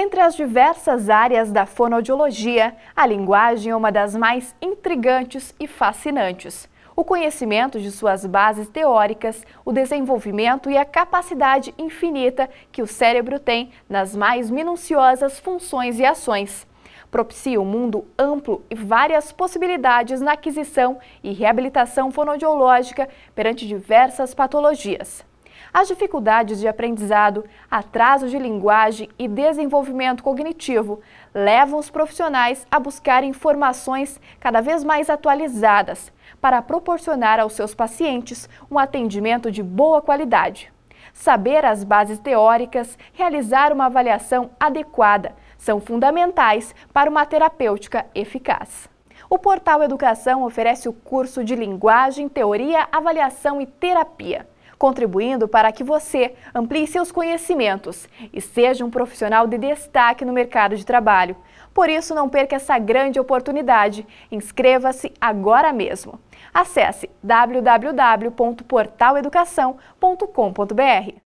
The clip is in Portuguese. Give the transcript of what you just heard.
Dentre as diversas áreas da fonoaudiologia, a linguagem é uma das mais intrigantes e fascinantes. O conhecimento de suas bases teóricas, o desenvolvimento e a capacidade infinita que o cérebro tem nas mais minuciosas funções e ações. Propicia um mundo amplo e várias possibilidades na aquisição e reabilitação fonoaudiológica perante diversas patologias. As dificuldades de aprendizado, atraso de linguagem e desenvolvimento cognitivo levam os profissionais a buscar informações cada vez mais atualizadas para proporcionar aos seus pacientes um atendimento de boa qualidade. Saber as bases teóricas, realizar uma avaliação adequada, são fundamentais para uma terapêutica eficaz. O Portal Educação oferece o curso de Linguagem, Teoria, Avaliação e Terapia contribuindo para que você amplie seus conhecimentos e seja um profissional de destaque no mercado de trabalho. Por isso, não perca essa grande oportunidade. Inscreva-se agora mesmo. Acesse www.portaleducação.com.br.